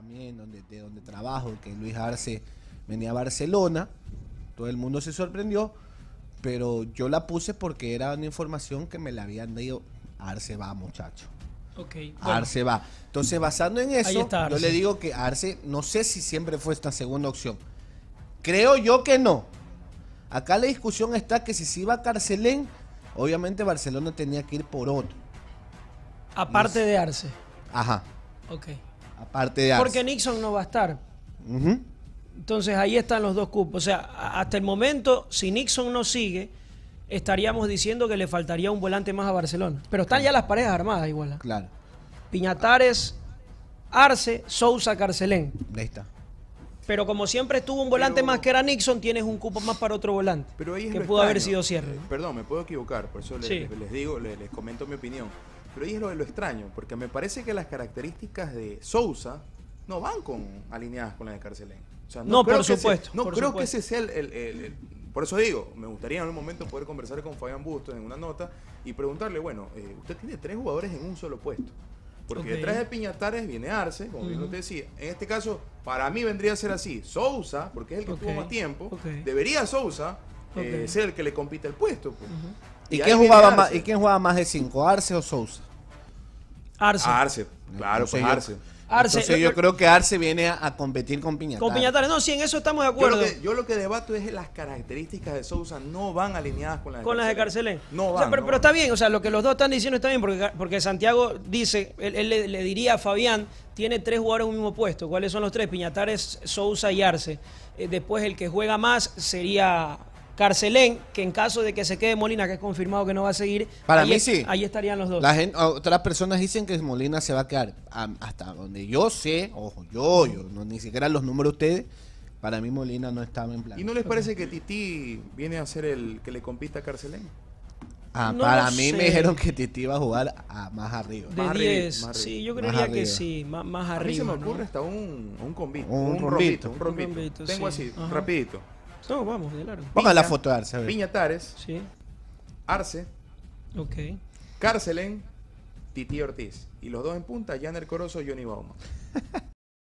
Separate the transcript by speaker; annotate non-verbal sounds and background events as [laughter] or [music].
Speaker 1: también, donde, de donde trabajo, que Luis Arce venía a Barcelona. Todo el mundo se sorprendió, pero yo la puse porque era una información que me la habían dado. Arce va, muchacho. Arce va. Entonces, basando en eso, yo le digo que Arce, no sé si siempre fue esta segunda opción. Creo yo que no. Acá la discusión está que si se iba a Carcelén, obviamente Barcelona tenía que ir por otro.
Speaker 2: Aparte de Arce. Ajá. Ok.
Speaker 1: Aparte Porque
Speaker 2: Nixon no va a estar. Entonces ahí están los dos cupos. O sea, hasta el momento, si Nixon no sigue, estaríamos diciendo que le faltaría un volante más a Barcelona. Pero están ya las parejas armadas igual. ¿eh? Claro. Piñatares, Arce, Sousa, Carcelén. Ahí está. Pero como siempre estuvo un volante más que era Nixon, tienes un cupo más para otro volante.
Speaker 3: Pero que pudo haber sido cierre. Perdón, me puedo equivocar, por eso les, digo, les comento mi opinión. Pero ahí es lo, lo extraño, porque me parece que las características de Sousa no van con alineadas con las de Carcelén. no, por supuesto. no creo que ese sea el, Por eso digo, me gustaría en algún momento poder conversar con Fabián Bustos en una nota y preguntarle, bueno, eh, usted tiene tres jugadores en un solo puesto. Porque detrás de Piñatares viene Arce, como bien lo decía. En este caso, para mí vendría a ser así. Sousa, porque es el que tuvo más tiempo, debería Sousa eh, okay. el que le compite el puesto. Pues.
Speaker 1: ¿Y, quién jugaba más, ¿Y más de cinco? ¿Arce o Sousa? Arce. Arce,
Speaker 3: claro, pues, Arce. Entonces, yo creo
Speaker 1: que Arce viene a, competir con Piñatares. Con Piñatares,
Speaker 3: no, sí, en eso estamos de acuerdo. Yo lo que, debato es que las características de Sousa no van alineadas con las de Con las de Carcelén. No van. pero, está bien, o sea,
Speaker 2: lo que los dos están diciendo está bien, porque, porque Santiago dice, él, le, diría a Fabián, tiene tres jugadores en un mismo puesto. ¿Cuáles son los tres? Piñatares, Sousa y Arce. Eh, después el que juega más sería Carcelén, que en caso de que se quede Molina, que es confirmado que no va a seguir, ahí, mí sí. Ahí estarían
Speaker 3: los dos.
Speaker 1: otras personas dicen que Molina se va a quedar ah, hasta donde yo sé, ojo, yo, yo, ni siquiera los números ustedes. Para mí Molina no estaba en plan. ¿Y
Speaker 3: no les parece que Titi viene a ser el que le compita a Carcelén? Ah, para mí me dijeron
Speaker 1: que Titi iba a jugar más arriba. más sí, yo creía que sí,
Speaker 3: más, arriba. A se me ocurre hasta un, un convito. Un, rompito Tengo así, rapidito. No, vamos, de largo. Pongan la foto de Arce. A ver. Piñatares, Sí, Arce, ok. Carcelén, Titi Ortiz. Y los dos en punta, Jan El Corozo y Johnny Bauman. [laughs]